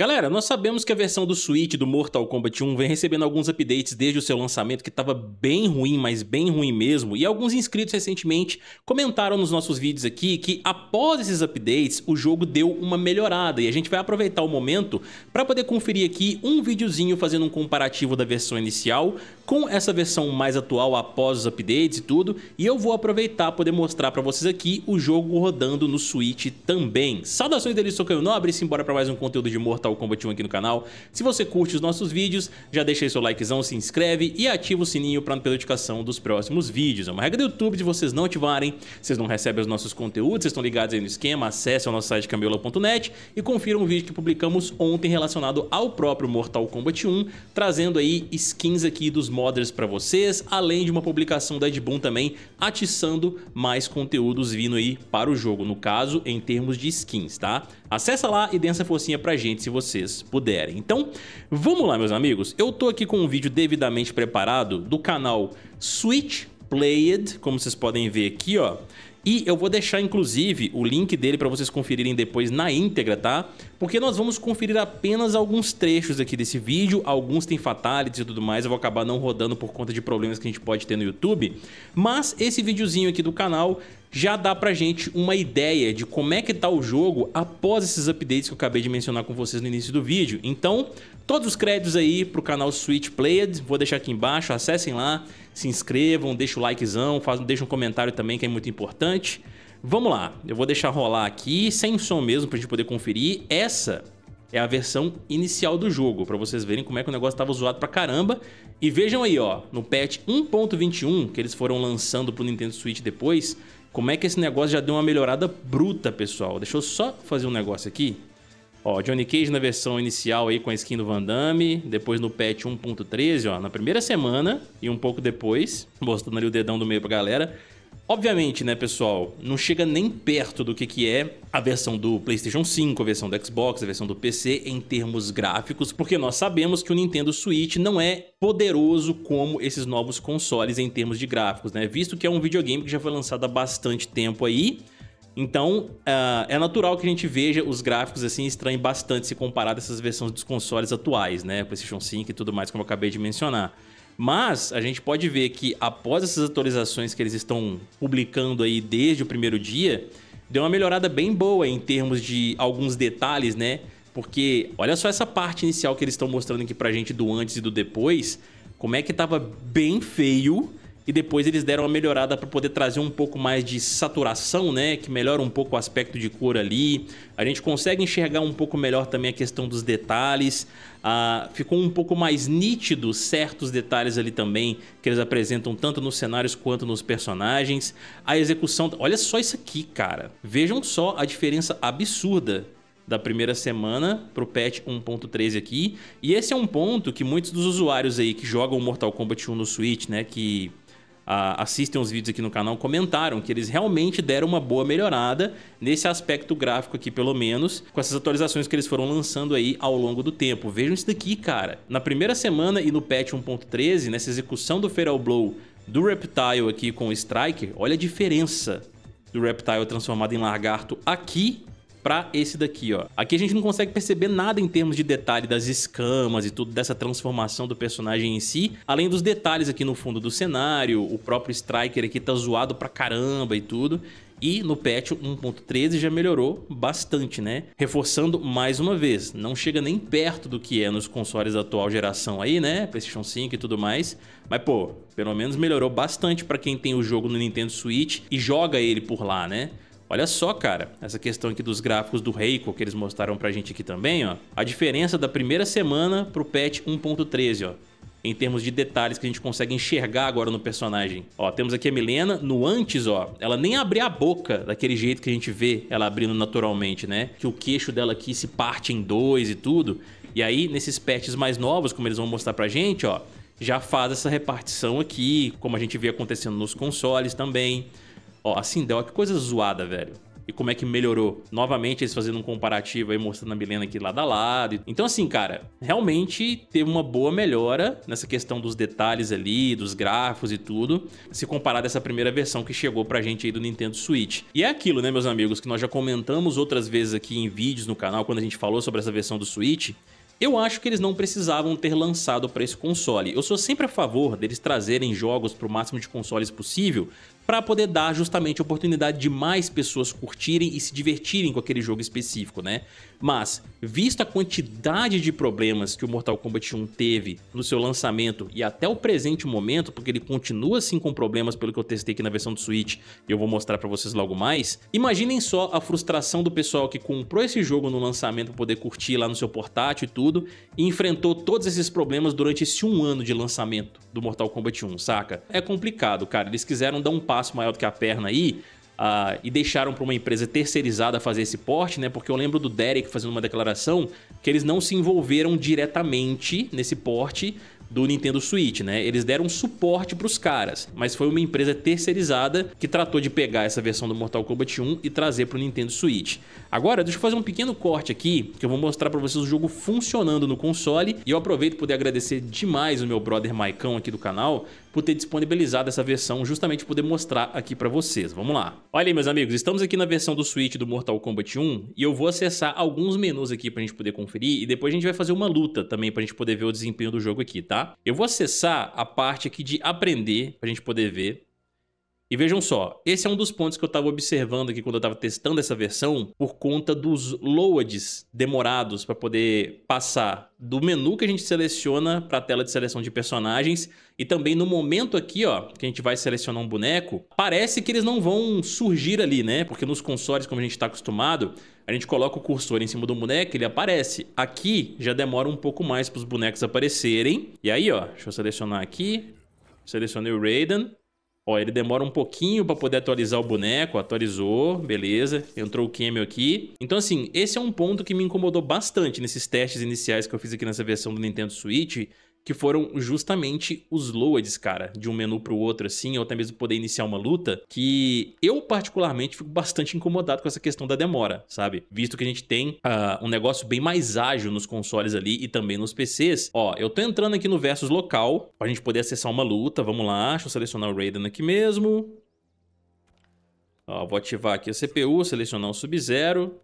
Galera, nós sabemos que a versão do Switch do Mortal Kombat 1 vem recebendo alguns updates desde o seu lançamento, que estava bem ruim, mas bem ruim mesmo, e alguns inscritos recentemente comentaram nos nossos vídeos aqui que após esses updates o jogo deu uma melhorada, e a gente vai aproveitar o momento para poder conferir aqui um videozinho fazendo um comparativo da versão inicial com essa versão mais atual após os updates e tudo, e eu vou aproveitar poder mostrar para vocês aqui o jogo rodando no Switch também. Saudações deles, sou Caio Nobre, simbora para mais um conteúdo de Mortal Kombat 1 aqui no canal. Se você curte os nossos vídeos, já deixa aí seu likezão, se inscreve e ativa o sininho para não perder notificação dos próximos vídeos. É uma regra do YouTube de vocês não ativarem, vocês não recebem os nossos conteúdos, vocês estão ligados aí no esquema, acesse o nosso site cambiola.net e confira um vídeo que publicamos ontem relacionado ao próprio Mortal Kombat 1, trazendo aí skins aqui dos modders para vocês, além de uma publicação da Edboom também atiçando mais conteúdos vindo aí para o jogo, no caso em termos de skins, tá? Acessa lá e dê essa forcinha pra gente se vocês puderem. Então, vamos lá meus amigos, eu tô aqui com um vídeo devidamente preparado do canal Switch Played, como vocês podem ver aqui, ó. E eu vou deixar, inclusive, o link dele para vocês conferirem depois na íntegra, tá? porque nós vamos conferir apenas alguns trechos aqui desse vídeo, alguns têm fatalities e tudo mais, eu vou acabar não rodando por conta de problemas que a gente pode ter no YouTube, mas esse videozinho aqui do canal já dá pra gente uma ideia de como é que tá o jogo após esses updates que eu acabei de mencionar com vocês no início do vídeo. Então, todos os créditos aí pro canal Switch Played, vou deixar aqui embaixo, acessem lá, se inscrevam, deixem o likezão, deixem um comentário também que é muito importante. Vamos lá, eu vou deixar rolar aqui, sem som mesmo, para a gente poder conferir. Essa é a versão inicial do jogo, para vocês verem como é que o negócio estava zoado pra caramba. E vejam aí, ó, no patch 1.21, que eles foram lançando pro Nintendo Switch depois, como é que esse negócio já deu uma melhorada bruta, pessoal. Deixa eu só fazer um negócio aqui. Ó, Johnny Cage na versão inicial aí com a skin do Van Damme, depois no patch 1.13, ó, na primeira semana e um pouco depois, mostrando ali o dedão do meio pra galera, Obviamente, né, pessoal, não chega nem perto do que, que é a versão do PlayStation 5, a versão do Xbox, a versão do PC em termos gráficos, porque nós sabemos que o Nintendo Switch não é poderoso como esses novos consoles em termos de gráficos, né? Visto que é um videogame que já foi lançado há bastante tempo aí, então, uh, é natural que a gente veja os gráficos assim estranhem bastante se comparado a essas versões dos consoles atuais, né? PlayStation 5 e tudo mais, como eu acabei de mencionar. Mas a gente pode ver que após essas atualizações que eles estão publicando aí desde o primeiro dia, deu uma melhorada bem boa em termos de alguns detalhes, né? Porque olha só essa parte inicial que eles estão mostrando aqui pra gente do antes e do depois, como é que tava bem feio e depois eles deram uma melhorada para poder trazer um pouco mais de saturação, né? Que melhora um pouco o aspecto de cor ali. A gente consegue enxergar um pouco melhor também a questão dos detalhes. Ah, ficou um pouco mais nítido certos detalhes ali também que eles apresentam tanto nos cenários quanto nos personagens. A execução... Olha só isso aqui, cara. Vejam só a diferença absurda da primeira semana para o patch 1.13 aqui. E esse é um ponto que muitos dos usuários aí que jogam Mortal Kombat 1 no Switch, né, que ah, assistem os vídeos aqui no canal comentaram que eles realmente deram uma boa melhorada nesse aspecto gráfico aqui, pelo menos, com essas atualizações que eles foram lançando aí ao longo do tempo. Vejam isso daqui, cara. Na primeira semana e no patch 1.13, nessa execução do Feral Blow do Reptile aqui com o Striker, olha a diferença do Reptile transformado em Lagarto aqui para esse daqui, ó. Aqui a gente não consegue perceber nada em termos de detalhe das escamas e tudo dessa transformação do personagem em si, além dos detalhes aqui no fundo do cenário, o próprio Striker aqui tá zoado pra caramba e tudo. E no patch 1.13 já melhorou bastante, né? Reforçando mais uma vez, não chega nem perto do que é nos consoles da atual geração aí, né? PlayStation 5 e tudo mais. Mas pô, pelo menos melhorou bastante para quem tem o jogo no Nintendo Switch e joga ele por lá, né? Olha só, cara, essa questão aqui dos gráficos do Reiko que eles mostraram pra gente aqui também, ó. A diferença da primeira semana pro patch 1.13, ó. Em termos de detalhes que a gente consegue enxergar agora no personagem. Ó, temos aqui a Milena, no antes, ó, ela nem abria a boca daquele jeito que a gente vê ela abrindo naturalmente, né? Que o queixo dela aqui se parte em dois e tudo. E aí, nesses patches mais novos, como eles vão mostrar pra gente, ó, já faz essa repartição aqui, como a gente vê acontecendo nos consoles também ó, a Sindel, ó, que coisa zoada, velho e como é que melhorou. Novamente, eles fazendo um comparativo aí, mostrando a Milena aqui lado a lado. Então, assim, cara, realmente teve uma boa melhora nessa questão dos detalhes ali, dos gráficos e tudo, se comparar dessa primeira versão que chegou pra gente aí do Nintendo Switch. E é aquilo, né, meus amigos, que nós já comentamos outras vezes aqui em vídeos no canal, quando a gente falou sobre essa versão do Switch, eu acho que eles não precisavam ter lançado para esse console. Eu sou sempre a favor deles trazerem jogos para o máximo de consoles possível para poder dar justamente a oportunidade de mais pessoas curtirem e se divertirem com aquele jogo específico, né? Mas, visto a quantidade de problemas que o Mortal Kombat 1 teve no seu lançamento e até o presente momento, porque ele continua assim com problemas pelo que eu testei aqui na versão do Switch e eu vou mostrar para vocês logo mais, imaginem só a frustração do pessoal que comprou esse jogo no lançamento para poder curtir lá no seu portátil e tudo, e enfrentou todos esses problemas durante esse um ano de lançamento do Mortal Kombat 1, saca? É complicado, cara. Eles quiseram dar um passo maior do que a perna aí. Uh, e deixaram para uma empresa terceirizada fazer esse porte, né? Porque eu lembro do Derek fazendo uma declaração que eles não se envolveram diretamente nesse porte, do Nintendo Switch, né? Eles deram suporte para os caras, mas foi uma empresa terceirizada que tratou de pegar essa versão do Mortal Kombat 1 e trazer para o Nintendo Switch. Agora, deixa eu fazer um pequeno corte aqui, que eu vou mostrar para vocês o jogo funcionando no console, e eu aproveito para poder agradecer demais o meu brother Maicão aqui do canal por ter disponibilizado essa versão justamente poder mostrar aqui para vocês. Vamos lá. Olha aí, meus amigos, estamos aqui na versão do Switch do Mortal Kombat 1 e eu vou acessar alguns menus aqui para a gente poder conferir e depois a gente vai fazer uma luta também para a gente poder ver o desempenho do jogo aqui, tá? Eu vou acessar a parte aqui de aprender, para a gente poder ver. E vejam só, esse é um dos pontos que eu estava observando aqui quando eu estava testando essa versão, por conta dos loads demorados para poder passar do menu que a gente seleciona para a tela de seleção de personagens e também no momento aqui, ó, que a gente vai selecionar um boneco, parece que eles não vão surgir ali, né? Porque nos consoles, como a gente está acostumado, a gente coloca o cursor em cima do boneco, ele aparece. Aqui já demora um pouco mais para os bonecos aparecerem. E aí, ó, deixa eu selecionar aqui, selecionei o Raiden. Ó, ele demora um pouquinho para poder atualizar o boneco, atualizou, beleza, entrou o camel aqui. Então assim, esse é um ponto que me incomodou bastante nesses testes iniciais que eu fiz aqui nessa versão do Nintendo Switch, que foram justamente os loads, cara, de um menu pro outro, assim, ou até mesmo poder iniciar uma luta, que eu particularmente fico bastante incomodado com essa questão da demora, sabe? Visto que a gente tem uh, um negócio bem mais ágil nos consoles ali e também nos PCs. Ó, eu tô entrando aqui no Versus local, pra gente poder acessar uma luta, vamos lá, deixa eu selecionar o Raiden aqui mesmo. Ó, vou ativar aqui a CPU, selecionar o Sub-Zero.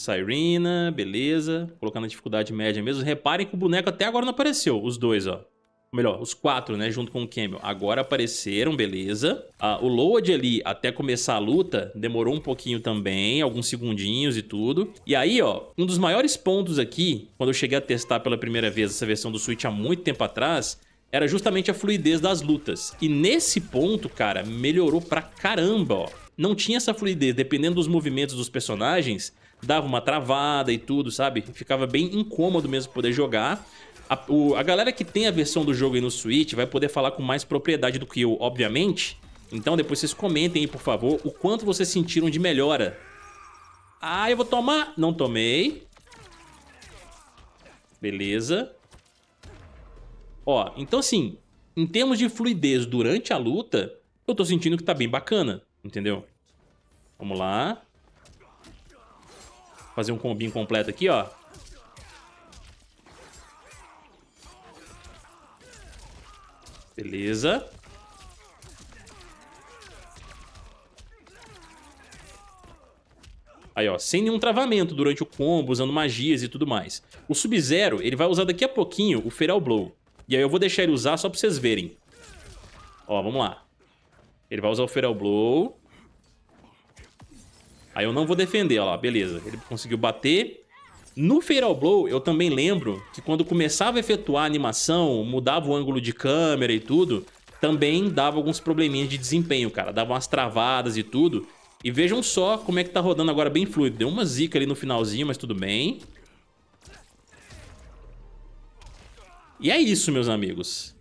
Sirena, beleza. Colocar na dificuldade média mesmo. Reparem que o boneco até agora não apareceu, os dois, ó. Ou melhor, os quatro, né, junto com o Camel. Agora apareceram, beleza. Ah, o Load ali, até começar a luta, demorou um pouquinho também, alguns segundinhos e tudo. E aí, ó, um dos maiores pontos aqui, quando eu cheguei a testar pela primeira vez essa versão do Switch há muito tempo atrás, era justamente a fluidez das lutas. E nesse ponto, cara, melhorou pra caramba, ó. Não tinha essa fluidez, dependendo dos movimentos dos personagens, dava uma travada e tudo, sabe? Ficava bem incômodo mesmo poder jogar. A, o, a galera que tem a versão do jogo aí no Switch vai poder falar com mais propriedade do que eu, obviamente. Então depois vocês comentem aí, por favor, o quanto vocês sentiram de melhora. Ah, eu vou tomar. Não tomei. Beleza. Ó, então assim, em termos de fluidez durante a luta, eu tô sentindo que tá bem bacana, entendeu? Vamos lá. Fazer um combinho completo aqui, ó. Beleza. Aí, ó, sem nenhum travamento durante o combo, usando magias e tudo mais. O Sub-Zero, ele vai usar daqui a pouquinho o Feral Blow. E aí eu vou deixar ele usar só pra vocês verem. Ó, vamos lá. Ele vai usar o Feral Blow. Aí eu não vou defender, ó lá, beleza. Ele conseguiu bater. No Fatal Blow, eu também lembro que quando começava a efetuar a animação, mudava o ângulo de câmera e tudo, também dava alguns probleminhas de desempenho, cara. Dava umas travadas e tudo. E vejam só como é que tá rodando agora bem fluido. Deu uma zica ali no finalzinho, mas tudo bem. E é isso, meus amigos.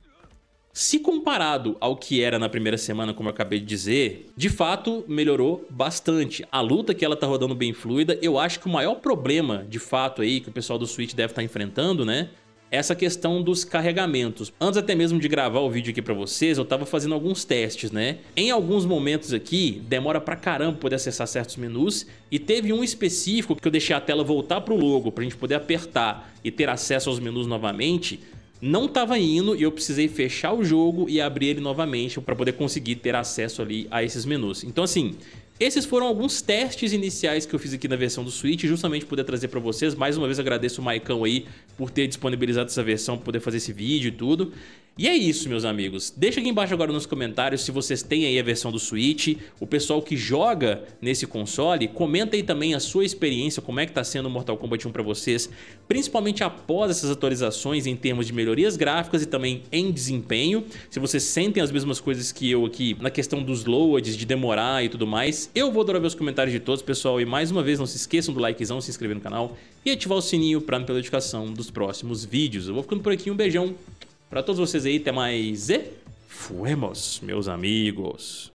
Se comparado ao que era na primeira semana, como eu acabei de dizer, de fato melhorou bastante. A luta que ela tá rodando bem fluida, eu acho que o maior problema, de fato, aí que o pessoal do Switch deve estar tá enfrentando, né? É essa questão dos carregamentos. Antes até mesmo de gravar o vídeo aqui pra vocês, eu tava fazendo alguns testes, né? Em alguns momentos aqui, demora pra caramba poder acessar certos menus, e teve um específico que eu deixei a tela voltar pro logo pra gente poder apertar e ter acesso aos menus novamente, não estava indo e eu precisei fechar o jogo e abrir ele novamente para poder conseguir ter acesso ali a esses menus. Então assim, esses foram alguns testes iniciais que eu fiz aqui na versão do Switch, justamente poder trazer para vocês. Mais uma vez agradeço o Maicão aí por ter disponibilizado essa versão, para poder fazer esse vídeo e tudo. E é isso, meus amigos. Deixa aqui embaixo agora nos comentários se vocês têm aí a versão do Switch, o pessoal que joga nesse console, comenta aí também a sua experiência, como é que tá sendo o Mortal Kombat 1 para vocês, principalmente após essas atualizações em termos de melhorias gráficas e também em desempenho, se vocês sentem as mesmas coisas que eu aqui na questão dos loads, de demorar e tudo mais. Eu vou adorar ver os comentários de todos, pessoal. E mais uma vez, não se esqueçam do likezão, se inscrever no canal e ativar o sininho para não perder notificação dos próximos vídeos. Eu vou ficando por aqui. Um beijão para todos vocês aí. Até mais e fuemos, meus amigos.